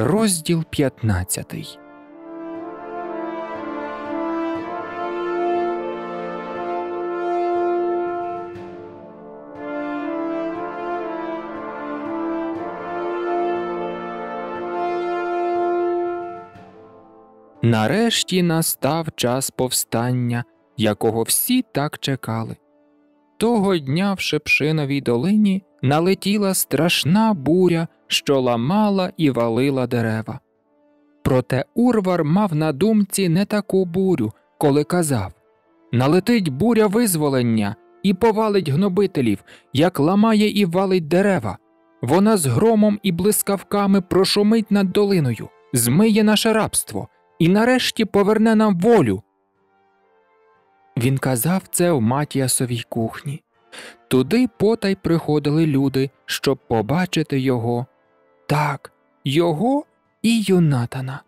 Розділ 15 Нарешті настав час повстання, якого всі так чекали. Того дня в Шепшиновій долині налетіла страшна буря, що ламала і валила дерева. Проте Урвар мав на думці не таку бурю, коли казав Налетить буря визволення і повалить гнобителів, як ламає і валить дерева. Вона з громом і блискавками прошумить над долиною, змиє наше рабство і нарешті поверне нам волю, він казав це в Матіасовій кухні. Туди потай приходили люди, щоб побачити його. Так, його і Юнатана.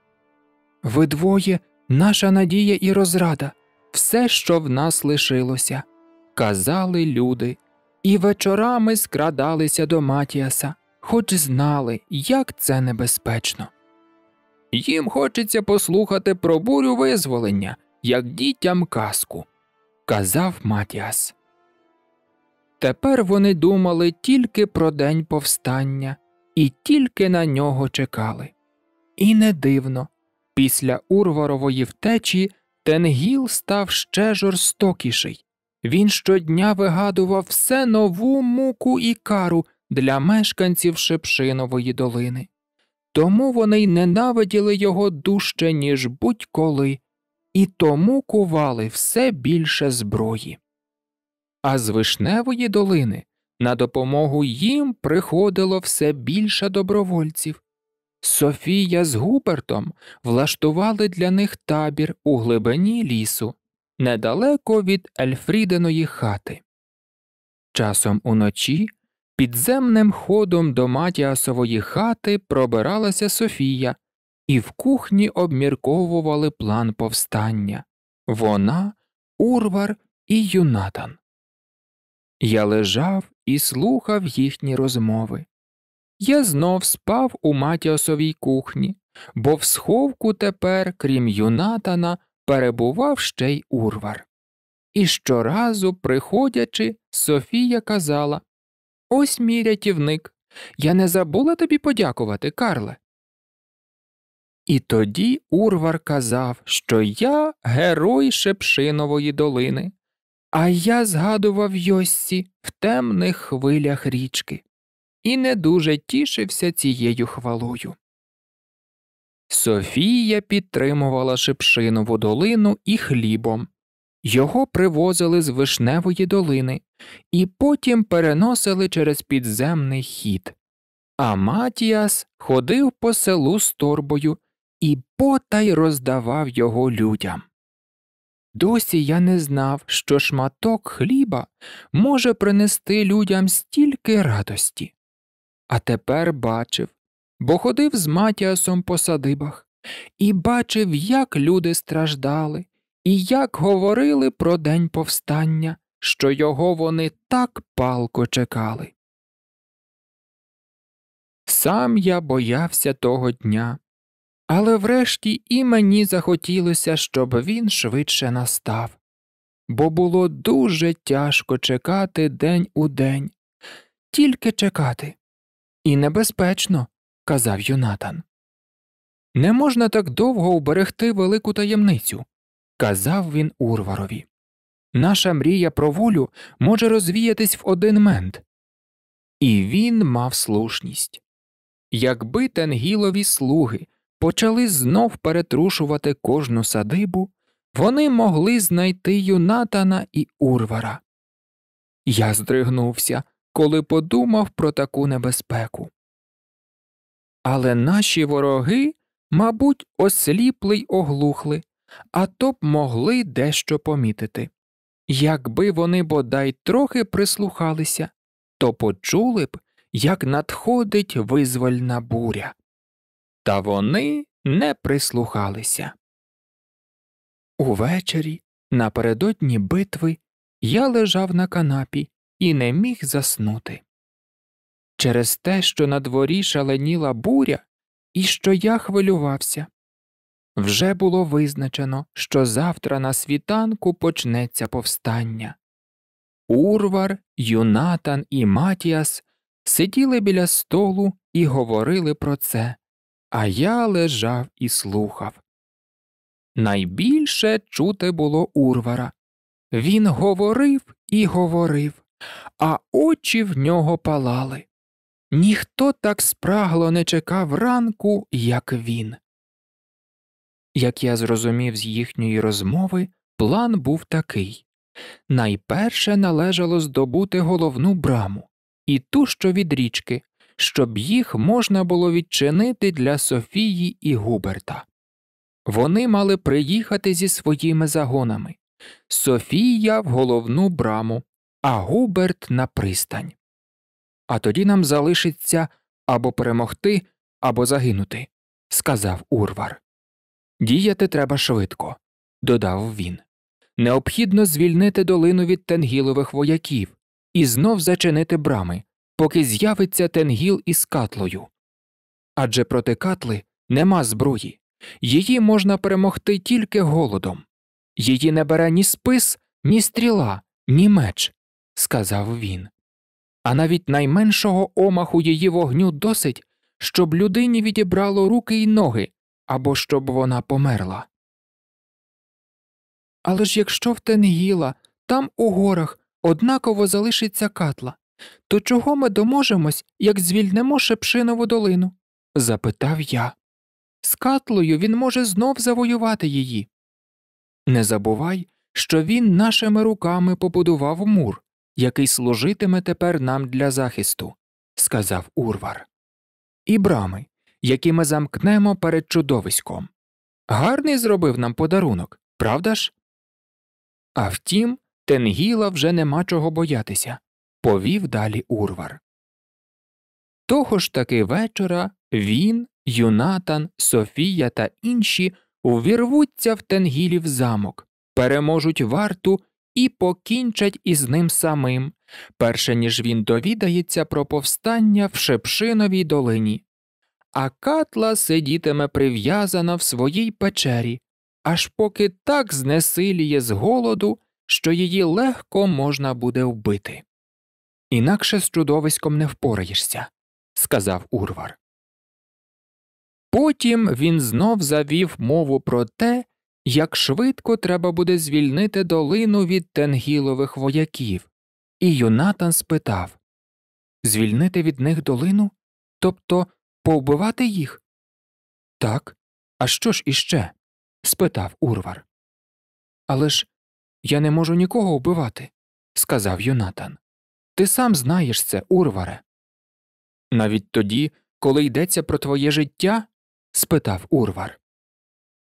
Ви двоє наша надія і розрада, все, що в нас лишилося, казали люди, і вечорами скрадалися до Матіаса, хоч знали, як це небезпечно. Їм хочеться послухати про бурю визволення, як дітям казку казав Матіас. Тепер вони думали тільки про день повстання і тільки на нього чекали. І не дивно, після Урварової втечі Тенгіл став ще жорстокіший. Він щодня вигадував все нову муку і кару для мешканців Шепшинової долини. Тому вони й ненавиділи його дужче, ніж будь-коли, і тому кували все більше зброї. А з Вишневої долини на допомогу їм приходило все більше добровольців. Софія з Губертом влаштували для них табір у глибині лісу, недалеко від Ельфріденої хати. Часом уночі підземним ходом до матіасової хати пробиралася Софія і в кухні обмірковували план повстання вона, Урвар і Юнатан. Я лежав і слухав їхні розмови. Я знов спав у матіосовій кухні, бо в сховку тепер, крім Юнатана, перебував ще й Урвар. І щоразу, приходячи, Софія казала Ось мій рятівник. Я не забула тобі подякувати, Карле. І тоді Урвар казав, що я герой Шепшинової долини, а я згадував Йоссі в темних хвилях річки і не дуже тішився цією хвалою. Софія підтримувала Шепшинову долину і хлібом. Його привозили з Вишневої долини і потім переносили через підземний хід. А Матіас ходив по селу з торбою і потай роздавав його людям. Досі я не знав, що шматок хліба може принести людям стільки радості. А тепер бачив, бо ходив з Матіасом по садибах і бачив, як люди страждали, і як говорили про день повстання, що його вони так палко чекали. Сам я боявся того дня, але врешті і мені захотілося, щоб він швидше настав, бо було дуже тяжко чекати день у день, тільки чекати. І небезпечно, казав Юнатан. Не можна так довго уберегти велику таємницю, казав він Урварові. Наша мрія про волю може розвіятись в один мент. І він мав слушність. Якби тенгілові слуги почали знов перетрушувати кожну садибу, вони могли знайти Юнатана і Урвара. Я здригнувся, коли подумав про таку небезпеку. Але наші вороги, мабуть, осліпли й оглухли, а то б могли дещо помітити. Якби вони бодай трохи прислухалися, то почули б, як надходить визвольна буря. Та вони не прислухалися. Увечері, напередодні битви, я лежав на канапі і не міг заснути. Через те, що на дворі шаленіла буря, і що я хвилювався. Вже було визначено, що завтра на світанку почнеться повстання. Урвар, Юнатан і Матіас сиділи біля столу і говорили про це, а я лежав і слухав. Найбільше чути було Урвара. Він говорив і говорив, а очі в нього палали. Ніхто так спрагло не чекав ранку, як він. Як я зрозумів з їхньої розмови, план був такий найперше належало здобути головну браму і ту, що від річки, щоб їх можна було відчинити для Софії і Губерта. Вони мали приїхати зі своїми загонами Софія в головну браму, а Губерт на пристань. А тоді нам залишиться або перемогти, або загинути, сказав Урвар. Діяти треба швидко, додав він. Необхідно звільнити долину від тенгілових вояків і знов зачинити брами, поки з'явиться тенгіл із катлою. Адже проти катли нема зброї, її можна перемогти тільки голодом. Її не бере ні спис, ні стріла, ні меч, сказав він. А навіть найменшого омаху її вогню досить, щоб людині відібрало руки й ноги або щоб вона померла. Але ж якщо в Тенгіла, там у горах однаково залишиться катла, то чого ми доможемось, як звільнемо Шепшинову долину? запитав я. З катлою він може знов завоювати її. Не забувай, що він нашими руками побудував мур, який служитиме тепер нам для захисту, сказав Урвар. І брами, які ми замкнемо перед чудовиськом. Гарний зробив нам подарунок, правда ж? А втім, Тенгіла вже нема чого боятися повів далі урвар. Того ж таки вечора він, Юнатан, Софія та інші увірвуться в Тенгілів замок, переможуть варту і покінчать із ним самим, перше ніж він довідається про повстання в Шепшиновій долині. А катла сидітиме прив'язана в своїй печері, аж поки так знесиліє з голоду, що її легко можна буде вбити. Інакше з чудовиськом не впораєшся, сказав Урвар. Потім він знов завів мову про те, як швидко треба буде звільнити долину від тенгілових вояків, і Юнатан спитав Звільнити від них долину? Тобто повбивати їх? Так, а що ж іще? спитав Урвар. Але ж я не можу нікого вбивати, сказав Юнатан. Ти сам знаєш це, Урваре. Навіть тоді, коли йдеться про твоє життя? спитав Урвар.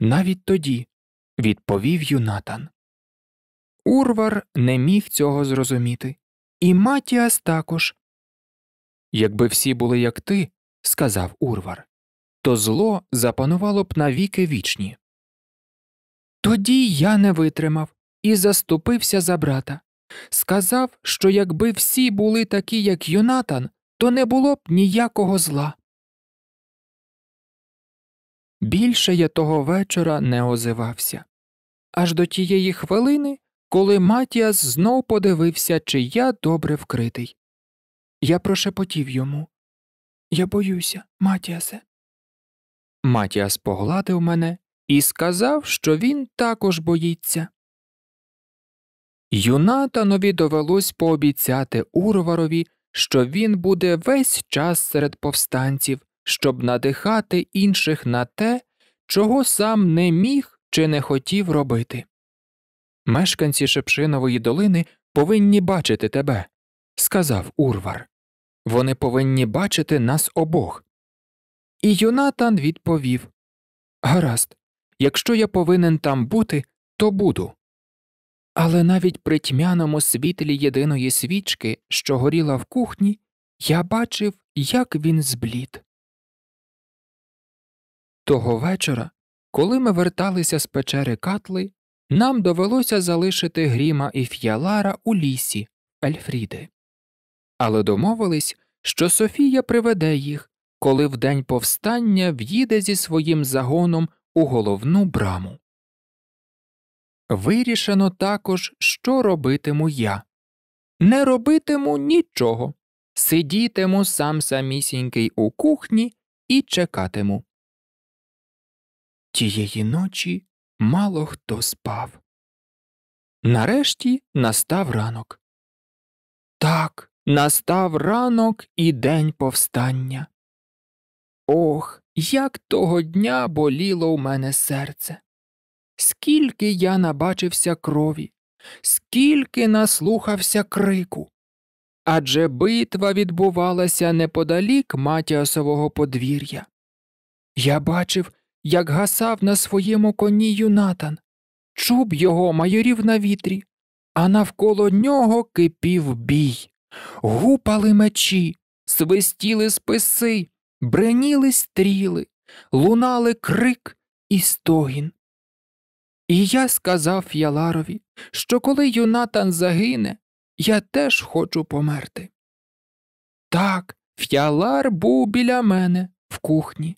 Навіть тоді, відповів Юнатан. Урвар не міг цього зрозуміти, і Матіас також. Якби всі були як ти, сказав Урвар, то зло запанувало б навіки вічні. Тоді я не витримав і заступився за брата. Сказав, що якби всі були такі, як Йонатан, то не було б ніякого зла. Більше я того вечора не озивався. Аж до тієї хвилини, коли Матіас знов подивився, чи я добре вкритий. Я прошепотів йому Я боюся, Матіасе. Матіас погладив мене і сказав, що він також боїться. Юнатанові довелось пообіцяти Урварові, що він буде весь час серед повстанців, щоб надихати інших на те, чого сам не міг чи не хотів робити. Мешканці Шепшинової долини повинні бачити тебе, сказав Урвар. Вони повинні бачити нас обох. І Юнатан відповів Гаразд, якщо я повинен там бути, то буду. Але навіть при тьмяному світлі єдиної свічки, що горіла в кухні, я бачив, як він зблід. Того вечора, коли ми верталися з печери Катли, нам довелося залишити Гріма і Ф'ялара у лісі Ельфріди. Але домовились, що Софія приведе їх, коли в день повстання в'їде зі своїм загоном у головну браму. Вирішено також, що робитиму я. Не робитиму нічого. Сидітиму сам самісінький у кухні і чекатиму. Тієї ночі мало хто спав. Нарешті настав ранок. Так, настав ранок і день повстання. Ох, як того дня боліло у мене серце скільки я набачився крові, скільки наслухався крику. Адже битва відбувалася неподалік матіасового подвір'я. Я бачив, як гасав на своєму коні юнатан, чуб його майорів на вітрі, а навколо нього кипів бій, гупали мечі, свистіли списи, бреніли стріли, лунали крик і стогін. І я сказав Яларові, що коли Юнатан загине, я теж хочу померти. Так, Ф'ялар був біля мене в кухні.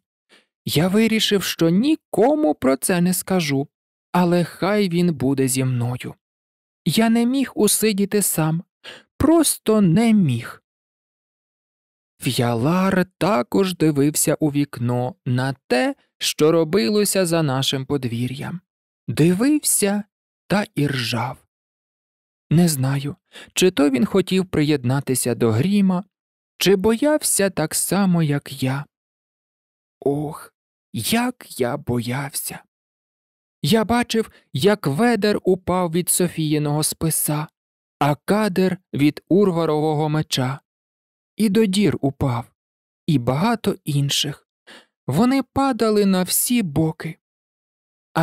Я вирішив, що нікому про це не скажу, але хай він буде зі мною. Я не міг усидіти сам, просто не міг. Ф'ялар також дивився у вікно на те, що робилося за нашим подвір'ям дивився та і ржав. Не знаю, чи то він хотів приєднатися до гріма, чи боявся так само, як я. Ох, як я боявся. Я бачив, як ведер упав від Софіїного списа, а кадер від урварового меча. І до дір упав, і багато інших. Вони падали на всі боки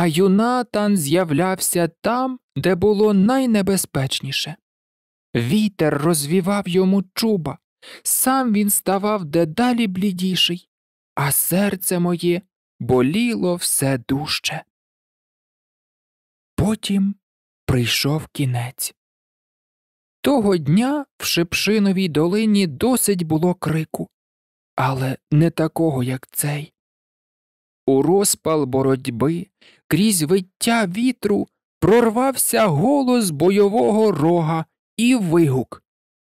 а юнатан з'являвся там, де було найнебезпечніше. Вітер розвівав йому чуба, сам він ставав дедалі блідіший, а серце моє боліло все дужче. Потім прийшов кінець. Того дня в Шепшиновій долині досить було крику, але не такого, як цей. У розпал боротьби Крізь виття вітру прорвався голос бойового рога і вигук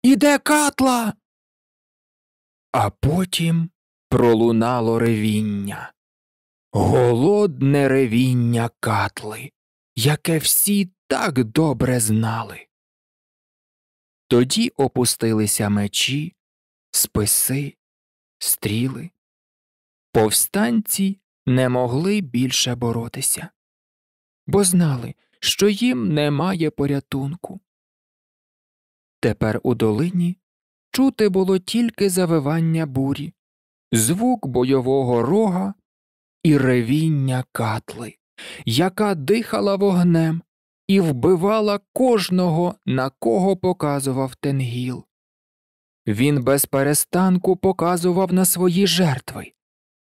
Іде катла. А потім пролунало ревіння, голодне ревіння катли, яке всі так добре знали. Тоді опустилися мечі, списи, стріли. Повстанці не могли більше боротися, бо знали, що їм немає порятунку. Тепер у долині чути було тільки завивання бурі, звук бойового рога і ревіння катли, яка дихала вогнем і вбивала кожного, на кого показував тенгіл. Він без перестанку показував на свої жертви,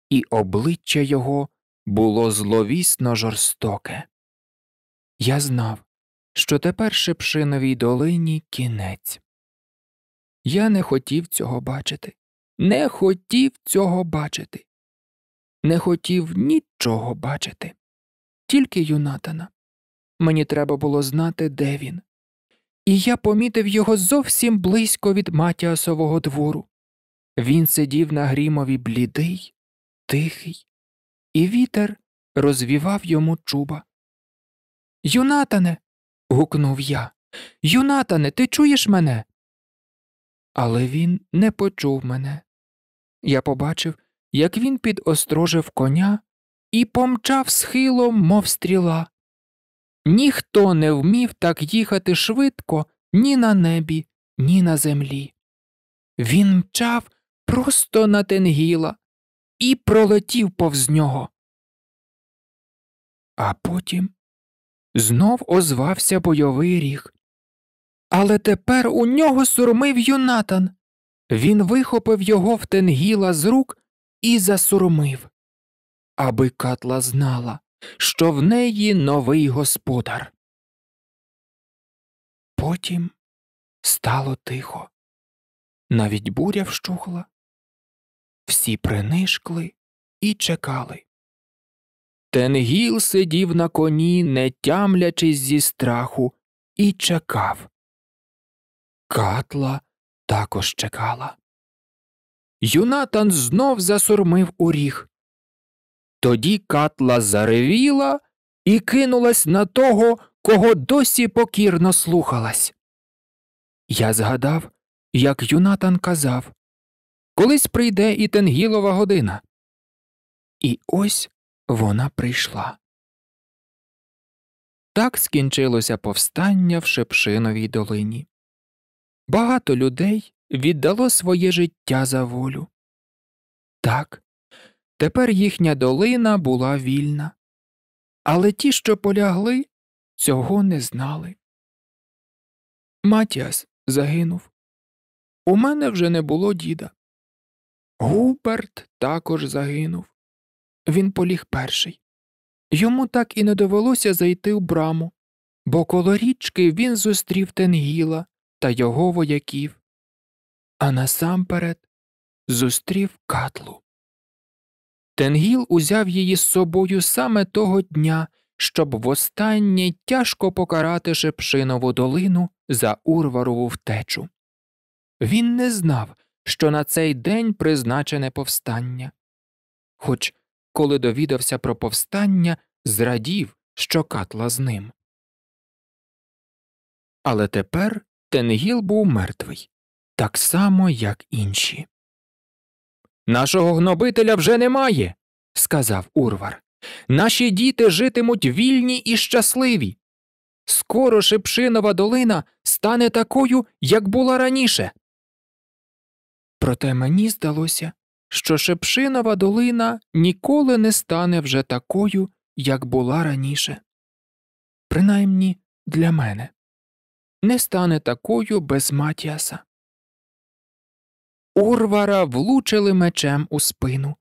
і обличчя його було зловісно жорстоке. Я знав, що тепер Шепшиновій долині кінець. Я не хотів цього бачити, не хотів цього бачити, не хотів нічого бачити, тільки юнатана. Мені треба було знати, де він. І я помітив його зовсім близько від матіасового двору. Він сидів на грімові блідий, тихий, і вітер розвівав йому чуба. Юнатане. гукнув я. Юнатане, ти чуєш мене? Але він не почув мене. Я побачив, як він підострожив коня і помчав схилом, мов стріла. Ніхто не вмів так їхати швидко ні на небі, ні на землі. Він мчав просто на тенгіла, і пролетів повз нього. А потім знов озвався бойовий ріг. Але тепер у нього сурмив юнатан. Він вихопив його в тенгіла з рук і засурмив, аби катла знала, що в неї новий господар. Потім стало тихо. Навіть буря вщухла. Всі принишкли і чекали. Тенгіл сидів на коні, не тямлячись зі страху, і чекав. Катла також чекала. Юнатан знов засурмив у ріг. Тоді катла заревіла і кинулась на того, кого досі покірно слухалась. Я згадав, як юнатан казав Колись прийде і Тенгілова година. І ось вона прийшла. Так скінчилося повстання в Шепшиновій долині. Багато людей віддало своє життя за волю. Так, тепер їхня долина була вільна. Але ті, що полягли, цього не знали. Матіас загинув. У мене вже не було діда. Губерт також загинув. Він поліг перший. Йому так і не довелося зайти в браму, бо коло річки він зустрів Тенгіла та його вояків, а насамперед зустрів катлу. Тенгіл узяв її з собою саме того дня, щоб востаннє тяжко покарати Шепшинову долину за урварову втечу. Він не знав, що на цей день призначене повстання. Хоч, коли довідався про повстання, зрадів, що катла з ним. Але тепер Тенгіл був мертвий, так само, як інші. Нашого гнобителя вже немає, сказав Урвар. Наші діти житимуть вільні і щасливі. Скоро Шепшинова долина стане такою, як була раніше. Проте мені здалося, що Шепшинова долина ніколи не стане вже такою, як була раніше. Принаймні для мене не стане такою без Матіаса. Урвара влучили мечем у спину,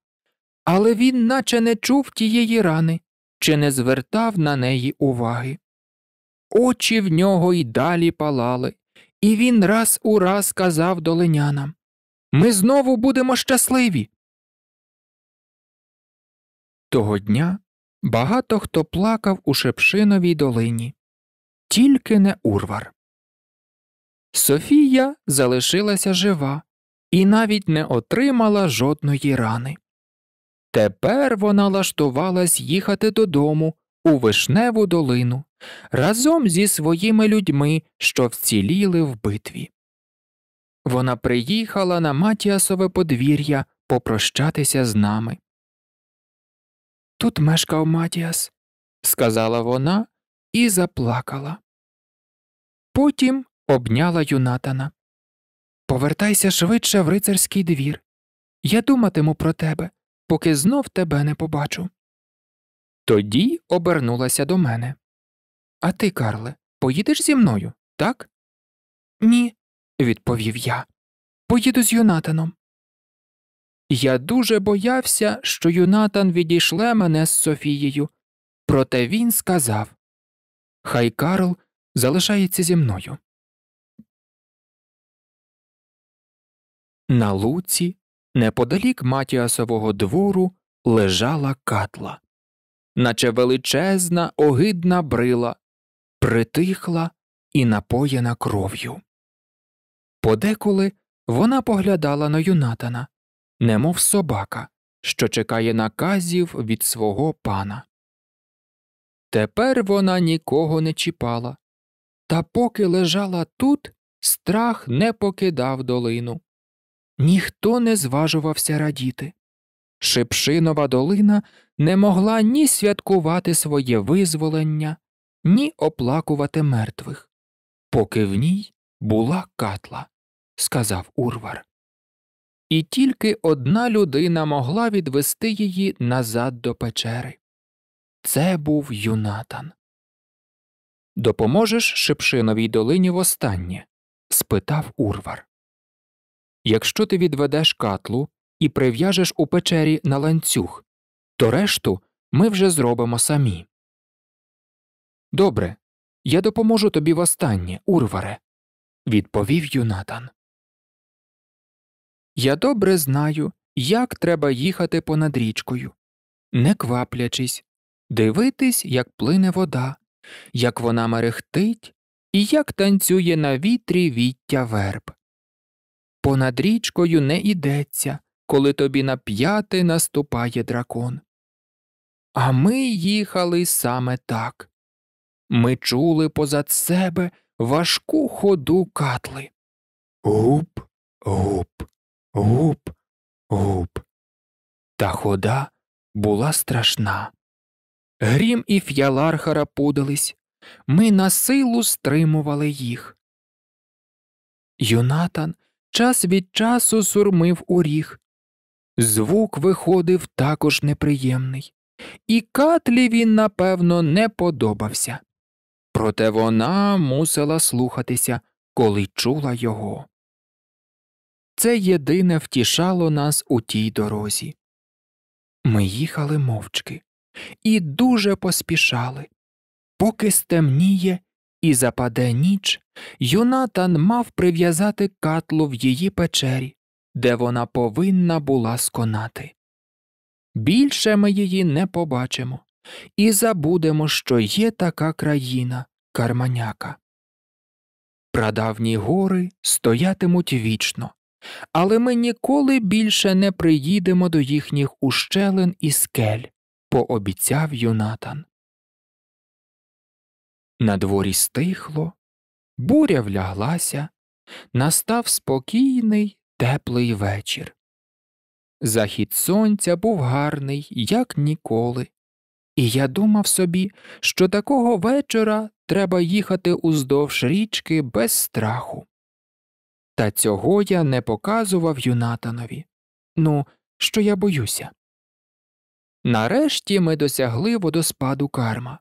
але він наче не чув тієї рани чи не звертав на неї уваги. Очі в нього й далі палали, і він раз у раз казав долинянам ми знову будемо щасливі. Того дня багато хто плакав у Шепшиновій долині, тільки не урвар. Софія залишилася жива і навіть не отримала жодної рани. Тепер вона лаштувалась їхати додому у Вишневу долину разом зі своїми людьми, що вціліли в битві. Вона приїхала на Матіасове подвір'я попрощатися з нами. Тут мешкав Матіас, сказала вона і заплакала. Потім обняла Юнатана. Повертайся швидше в рицарський двір. Я думатиму про тебе, поки знов тебе не побачу. Тоді обернулася до мене. А ти, Карле, поїдеш зі мною, так? Ні, відповів я. Поїду з Юнатаном. Я дуже боявся, що Юнатан відійшле мене з Софією, проте він сказав Хай Карл залишається зі мною. На луці, неподалік матіасового двору, лежала катла, наче величезна, огидна брила, притихла і напоєна кров'ю. Подеколи вона поглядала на юнатана, немов собака, що чекає наказів від свого пана. Тепер вона нікого не чіпала, та поки лежала тут, страх не покидав долину. Ніхто не зважувався радіти. Шипшинова долина не могла ні святкувати своє визволення, ні оплакувати мертвих, поки в ній була катла сказав Урвар. І тільки одна людина могла відвести її назад до печери. Це був Юнатан. Допоможеш Шепшиновій долині востаннє? спитав Урвар. Якщо ти відведеш катлу і прив'яжеш у печері на ланцюг, то решту ми вже зробимо самі. Добре, я допоможу тобі востаннє, Урваре, відповів Юнатан. Я добре знаю, як треба їхати понад річкою, не кваплячись, дивитись, як плине вода, як вона мерехтить і як танцює на вітрі віття верб. Понад річкою не йдеться, коли тобі на п'яти наступає дракон. А ми їхали саме так. Ми чули позад себе важку ходу катли. Гуп, гуп гуп, гуп. Та хода була страшна. Грім і ф'ялар харапудились, ми на силу стримували їх. Юнатан час від часу сурмив у ріг. Звук виходив також неприємний, і Катлі він, напевно, не подобався. Проте вона мусила слухатися, коли чула його. Це єдине втішало нас у тій дорозі. Ми їхали мовчки і дуже поспішали. Поки стемніє і западе ніч, юнатан мав прив'язати катлу в її печері, де вона повинна була сконати. Більше ми її не побачимо і забудемо, що є така країна карманяка. Прадавні гори стоятимуть вічно але ми ніколи більше не приїдемо до їхніх ущелин і скель, пообіцяв Юнатан. На дворі стихло, буря вляглася, настав спокійний, теплий вечір. Захід сонця був гарний, як ніколи, і я думав собі, що такого вечора треба їхати уздовж річки без страху. Та цього я не показував Юнатанові. Ну, що я боюся. Нарешті ми досягли водоспаду карма.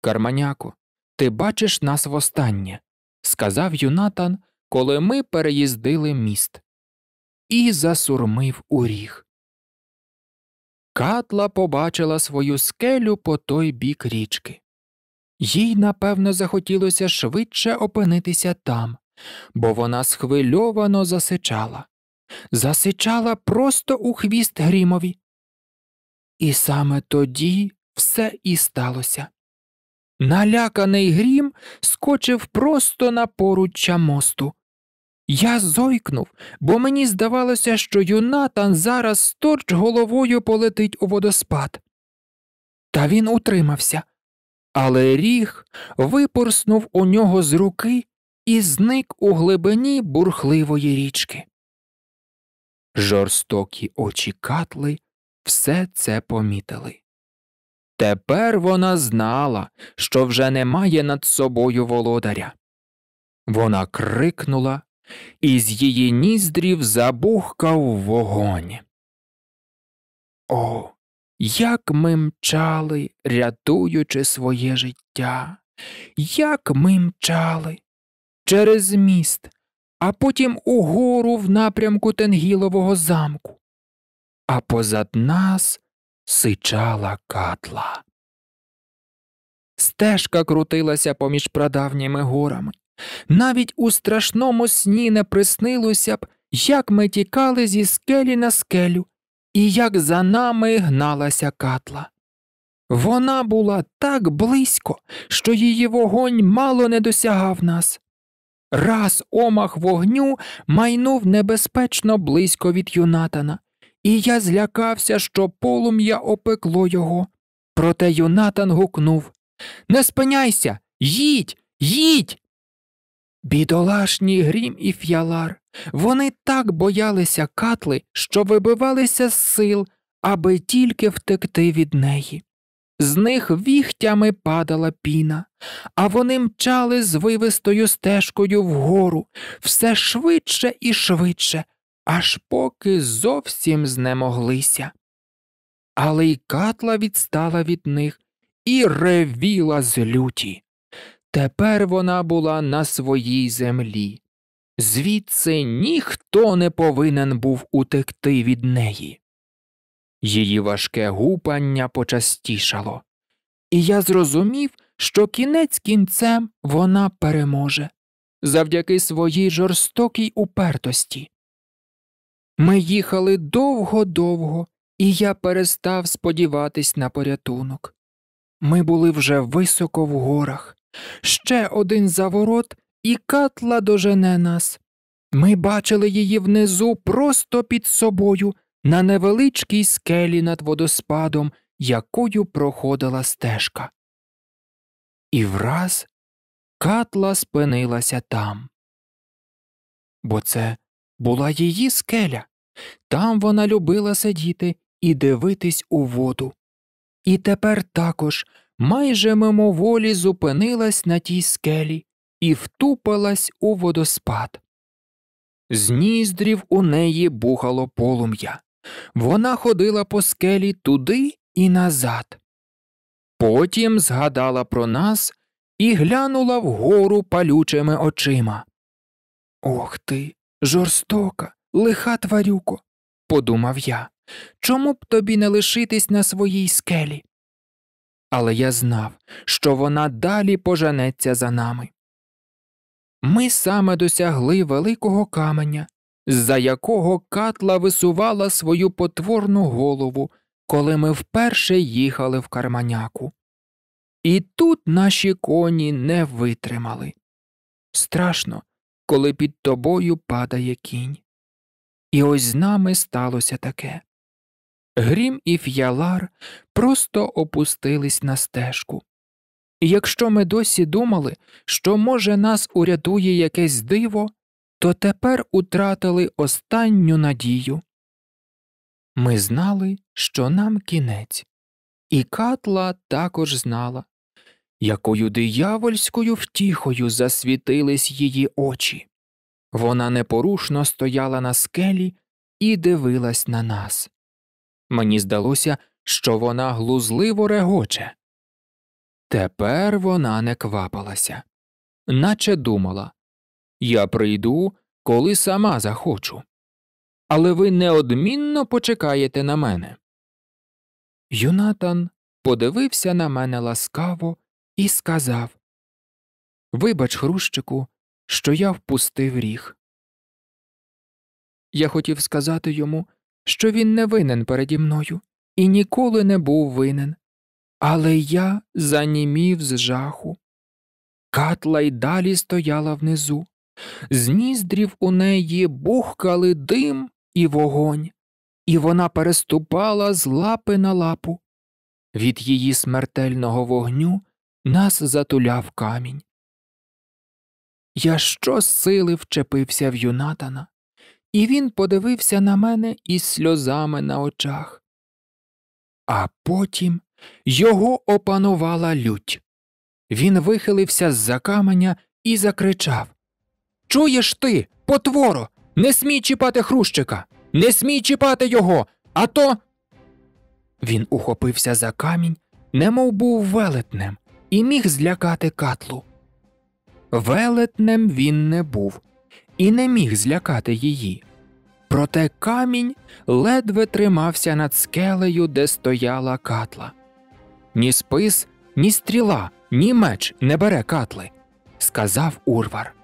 Карманяку, ти бачиш нас востаннє, сказав Юнатан, коли ми переїздили міст. І засурмив у ріг. Катла побачила свою скелю по той бік річки. Їй, напевно, захотілося швидше опинитися там бо вона схвильовано засичала, засичала просто у хвіст грімові. І саме тоді все і сталося. Наляканий грім скочив просто на поруччя мосту. Я зойкнув, бо мені здавалося, що юнатан зараз сторч головою полетить у водоспад. Та він утримався, але ріг випорснув у нього з руки і зник у глибині бурхливої річки. Жорстокі очі Катли все це помітили. Тепер вона знала, що вже немає над собою володаря. Вона крикнула, і з її ніздрів забухкав вогонь. О, як ми мчали, рятуючи своє життя, як ми мчали, через міст, а потім угору в напрямку Тенгілового замку. А позад нас сичала катла. Стежка крутилася поміж прадавніми горами. Навіть у страшному сні не приснилося б, як ми тікали зі скелі на скелю і як за нами гналася катла. Вона була так близько, що її вогонь мало не досягав нас. Раз омах вогню майнув небезпечно близько від Юнатана, і я злякався, що полум'я опекло його. Проте Юнатан гукнув Не спиняйся, їдь, їдь. Бідолашній грім і ф'ялар. Вони так боялися катли, що вибивалися з сил, аби тільки втекти від неї з них віхтями падала піна, а вони мчали звивистою стежкою вгору все швидше і швидше, аж поки зовсім знемоглися. Але й катла відстала від них і ревіла з люті. Тепер вона була на своїй землі. Звідси ніхто не повинен був утекти від неї. Її важке гупання почастішало, і я зрозумів, що кінець кінцем вона переможе завдяки своїй жорстокій упертості. Ми їхали довго-довго, і я перестав сподіватись на порятунок. Ми були вже високо в горах, ще один заворот, і катла дожене нас. Ми бачили її внизу просто під собою на невеличкій скелі над водоспадом, якою проходила стежка. І враз Катла спинилася там. Бо це була її скеля. Там вона любила сидіти і дивитись у воду. І тепер також майже мимоволі зупинилась на тій скелі і втупилась у водоспад. З ніздрів у неї бухало полум'я. Вона ходила по скелі туди і назад. Потім згадала про нас і глянула вгору палючими очима. Ох ти, жорстока, лиха тварюко, подумав я. Чому б тобі не лишитись на своїй скелі? Але я знав, що вона далі поженеться за нами. Ми саме досягли великого каменя, з-за якого катла висувала свою потворну голову, коли ми вперше їхали в карманяку. І тут наші коні не витримали. Страшно, коли під тобою падає кінь. І ось з нами сталося таке. Грім і ф'ялар просто опустились на стежку. І якщо ми досі думали, що, може, нас урятує якесь диво, то тепер утратили останню надію. Ми знали, що нам кінець, і Катла також знала, якою диявольською втіхою засвітились її очі. Вона непорушно стояла на скелі і дивилась на нас. Мені здалося, що вона глузливо регоче. Тепер вона не квапалася, наче думала я прийду, коли сама захочу. Але ви неодмінно почекаєте на мене. Юнатан подивився на мене ласкаво і сказав Вибач, Хрущику, що я впустив ріг. Я хотів сказати йому, що він не винен переді мною і ніколи не був винен. Але я занімів з жаху. Катла й далі стояла внизу. З ніздрів у неї бухкали дим і вогонь, і вона переступала з лапи на лапу. Від її смертельного вогню нас затуляв камінь. Я щосили вчепився в юнатана, і він подивився на мене із сльозами на очах. А потім його опанувала лють. Він вихилився з за каменя і закричав Чуєш ти, потворо, не смій чіпати Хрущика, не смій чіпати його, а то. Він ухопився за камінь, немов був велетнем, і міг злякати катлу. Велетнем він не був і не міг злякати її. Проте камінь ледве тримався над скелею, де стояла катла. Ні спис, ні стріла, ні меч не бере катли, сказав Урвар.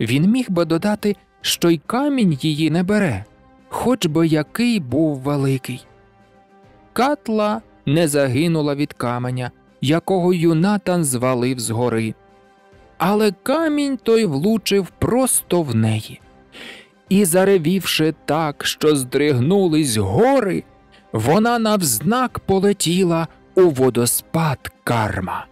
Він міг би додати, що й камінь її не бере, хоч би який був великий. Катла не загинула від каменя, якого юнатан звалив з гори. Але камінь той влучив просто в неї. І, заревівши так, що здригнулись гори, вона навзнак полетіла у водоспад карма.